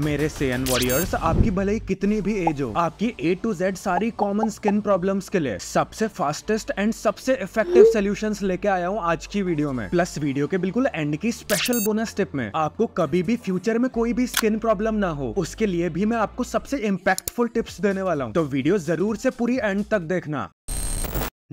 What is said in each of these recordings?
मेरे सेन वॉरियर्स आपकी भले ही कितनी भी एज हो आपकी ए टू जेड सारी कॉमन स्किन प्रॉब्लम्स के लिए सबसे फास्टेस्ट एंड सबसे इफेक्टिव सोल्यूशन लेके आया हूँ आज की वीडियो में प्लस वीडियो के बिल्कुल एंड की स्पेशल बोनस टिप में आपको कभी भी फ्यूचर में कोई भी स्किन प्रॉब्लम ना हो उसके लिए भी मैं आपको सबसे इम्पैक्टफुल टिप्स देने वाला हूँ तो वीडियो जरूर से पूरी एंड तक देखना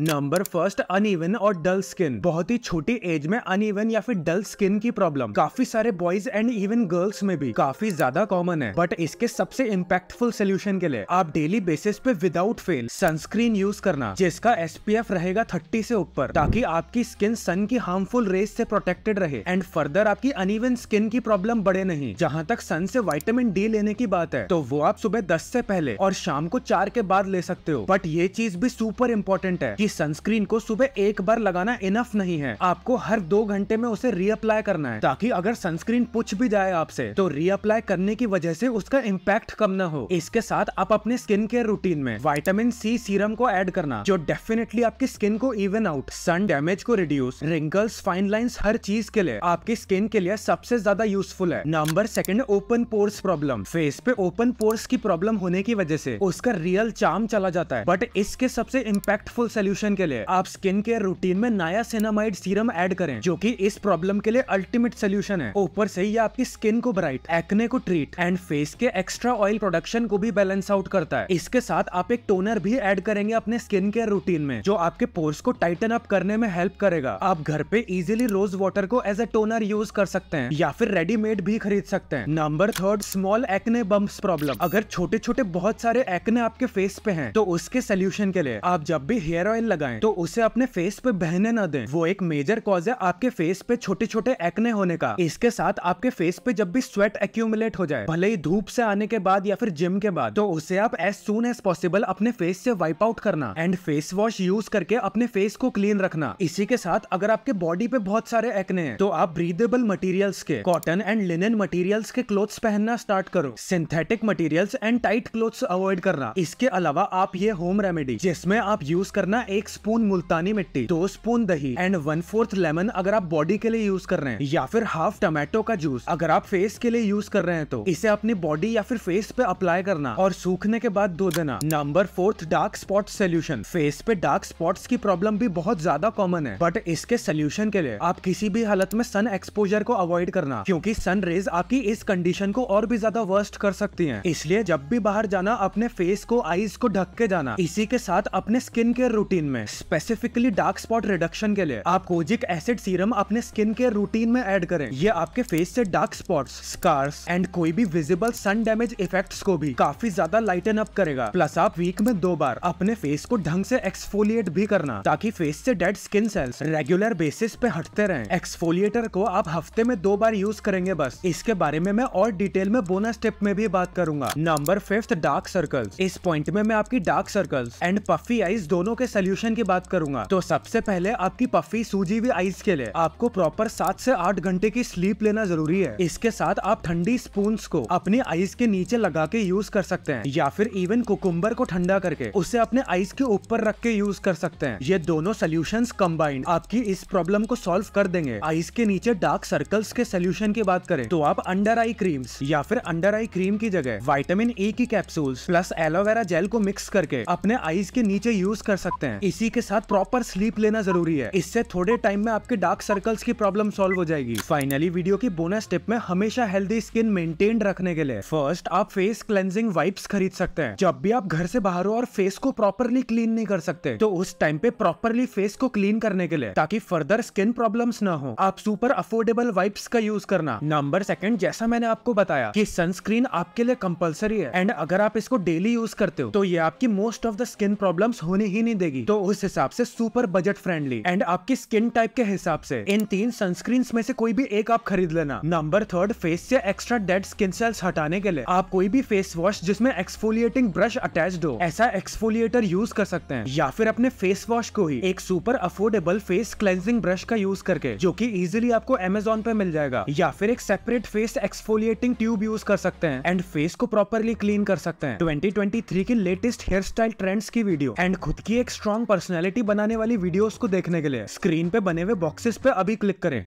नंबर फर्स्ट अनइवन और डल स्किन बहुत ही छोटी एज में अनइवन या फिर डल स्किन की प्रॉब्लम काफी सारे बॉयज एंड इवन गर्ल्स में भी काफी ज्यादा कॉमन है बट इसके सबसे इम्पैक्टफुल सोल्यूशन के लिए आप डेली बेसिस पे विदाउट फेल सनस्क्रीन यूज करना जिसका एस रहेगा थर्टी से ऊपर ताकि आपकी स्किन सन की हार्मफुल रेस से प्रोटेक्टेड रहे एंड फर्दर आपकी अनइवन स्किन की प्रॉब्लम बढ़े नहीं जहाँ तक सन से वाइटामिन डी लेने की बात है तो वो आप सुबह दस से पहले और शाम को चार के बाद ले सकते हो बट ये चीज भी सुपर इम्पोर्टेंट है सनस्क्रीन को सुबह एक बार लगाना इनफ नहीं है आपको हर दो घंटे में उसे रीअप्लाई करना है ताकि अगर सनस्क्रीन पुछ भी जाए आपसे तो रीअप्लाई करने की वजह से उसका इम्पैक्ट कम न हो इसके साथ आप अपने स्किन केयर रूटीन में वाइटामिन सी सीरम को एड करना जो डेफिनेटली आपकी स्किन को इवन आउट सन डैमेज को रिड्यूस रिंकल्स फाइन लाइन हर चीज के लिए आपकी स्किन के लिए सबसे ज्यादा यूजफुल है number second open pores problem face पे ओपन पोर्स की प्रॉब्लम होने की वजह से उसका रियल चाम चला जाता है बट इसके सबसे इम्पैक्टफुल सोल्यूशन सोल्यूशन के लिए आप स्किन केयर रूटीन में नया सेनामाइड सीरम ऐड करें जो कि इस प्रॉब्लम के लिए अल्टीमेट सोल्यूशन है ऊपर से ही आपकी स्किन को ब्राइट एक्ने को ट्रीट एंड फेस के एक्स्ट्रा ऑयल प्रोडक्शन को भी बैलेंस आउट करता है इसके साथ आप एक टोनर भी एड करेंगे अपने स्किन केयर रूटीन में जो आपके पोर्स को टाइटन अप करने में हेल्प करेगा आप घर पे इजिली रोज वाटर को एज ए टोनर यूज कर सकते हैं या फिर रेडीमेड भी खरीद सकते हैं number third small acne bumps problem अगर छोटे छोटे बहुत सारे एक्ने आपके फेस पे हैं तो उसके सोल्यूशन के लिए आप जब भी हेयर ऑयल ऑयल लगाएं तो उसे अपने फेस पे बहने ना दें वो एक मेजर कॉज है आपके फेस पे छोटे छोटे एक्ने होने का इसके साथ आपके फेस पे जब भी स्वेट एक्यूमुलेट हो जाए भले ही धूप से आने के बाद या फिर जिम के बाद तो उसे आप एज सुन एज पॉसिबल अपने फेस से वाइप आउट करना एंड फेस वॉश यूज करके अपने फेस को क्लीन रखना इसी के साथ अगर आपके बॉडी पे बहुत सारे एक्ने हैं तो आप ब्रीदेबल मटेरियल्स के कॉटन एंड लिनन मटेरियल्स के क्लोथ्स पहनना स्टार्ट करो synthetic materials and tight clothes avoid करना इसके अलावा आप ये होम रेमेडी जिसमें आप यूज करना एक स्पून मुल्तानी मिट्टी दो स्पून दही एंड वन फोर्थ लेमन अगर आप बॉडी के लिए यूज कर रहे हैं या फिर हाफ टमाटो का जूस अगर आप फेस के लिए यूज कर रहे हैं तो इसे अपनी बॉडी या फिर फेस पे अप्लाई करना और सूखने के बाद धो देना number fourth dark spot solution face पे डार्क स्पॉट्स की प्रॉब्लम भी बहुत ज्यादा कॉमन है बट इसके सोल्यूशन के लिए आप किसी भी हालत में सन एक्सपोजर को अवॉइड करना क्योंकि सन रेज आपकी इस कंडीशन को और भी ज्यादा वर्स्ट कर सकती है इसलिए जब भी बाहर जाना अपने फेस को आईज को ढक के जाना इसी के साथ अपने स्किन केयर रूटीन रूटीन में स्पेसिफिकली डार्क स्पॉट रिडक्शन के लिए आप कोजिक एसिड सीरम अपने स्किन केयर रूटीन में ऐड करें ये आपके फेस से डार्क स्पॉट स्कार्स एंड कोई भी विजिबल सन डैमेज इफेक्ट को भी काफी ज्यादा लाइटन अप करेगा प्लस आप वीक में दो बार अपने फेस को ढंग से एक्सफोलिएट भी करना ताकि फेस से dead skin cells regular basis पे हटते रहें एक्सफोलिएटर को आप हफ्ते में दो बार यूज करेंगे बस इसके बारे में मैं और डिटेल में बोनस टिप में भी बात करूंगा नंबर फिफ्थ डार्क सर्कल्स इस पॉइंट में मैं आपकी dark circles and puffy eyes दोनों के सल्यू सोल्यूशन की बात करूंगा तो सबसे पहले आपकी पफी सूजी हुई आइस के लिए आपको प्रॉपर सात से आठ घंटे की स्लीप लेना जरूरी है इसके साथ आप ठंडी स्पून को अपने आइस के नीचे लगा के यूज कर सकते हैं या फिर इवन कुकुम्बर को ठंडा करके उसे अपने आइस के ऊपर रख के यूज कर सकते हैं ये दोनों सोल्यूशन कम्बाइंड आपकी इस प्रॉब्लम को सोल्व कर देंगे आइस के नीचे डार्क सर्कल्स के सोल्यूशन की बात करें तो आप अंडर आई क्रीम्स या फिर अंडर आई क्रीम की जगह वाइटामिन ए e की कैप्सूल्स प्लस एलोवेरा जेल को मिक्स करके अपने आइस के नीचे यूज कर सकते हैं है इसी के साथ प्रॉपर स्लीप लेना जरूरी है इससे थोड़े टाइम में आपके डार्क सर्कल्स की प्रॉब्लम सॉल्व हो जाएगी फाइनली वीडियो की बोनस टिप में हमेशा हेल्दी स्किन मेंटेन रखने के लिए फर्स्ट आप फेस क्लेंजिंग वाइप्स खरीद सकते हैं जब भी आप घर से बाहर हो और फेस को प्रॉपरली क्लीन नहीं कर सकते तो उस टाइम पे प्रॉपरली फेस को क्लीन करने के लिए ताकि फर्दर स्किन प्रॉब्लम न हो आप सुपर अफोर्डेबल वाइप्स का यूज करना नंबर सेकंड जैसा मैंने आपको बताया कि सनस्क्रीन आपके लिए कंपलसरी है एंड अगर आप इसको डेली यूज करते हो तो ये आपकी most of the skin problems होने ही नहीं देगी तो उस हिसाब से सुपर बजट फ्रेंडली एंड आपकी स्किन टाइप के हिसाब से इन तीन सनस्क्रीन में से कोई भी एक आप खरीद लेना नंबर थर्ड फेस से एक्स्ट्रा डेड स्किन सेल्स हटाने के लिए आप कोई भी फेस वॉश जिसमें एक्सफोलिएटिंग ब्रश अटैच हो ऐसा एक्सफोलिएटर यूज कर सकते हैं या फिर अपने फेस वॉश को ही एक super affordable face cleansing brush का यूज करके जो की इजिली आपको अमेजोन पे मिल जाएगा या फिर एक separate face exfoliating tube use कर सकते हैं एंड फेस को प्रॉपरली क्लीन कर सकते हैं ट्वेंटी की लेटेस्ट हेयर स्टाइल ट्रेंड्स की वीडियो एंड खुद की एक स्ट्रॉन्ग स्ट्रॉन्ग पर्सनैलिटी बनाने वाली वीडियोस को देखने के लिए स्क्रीन पे बने हुए बॉक्सेस पे अभी क्लिक करें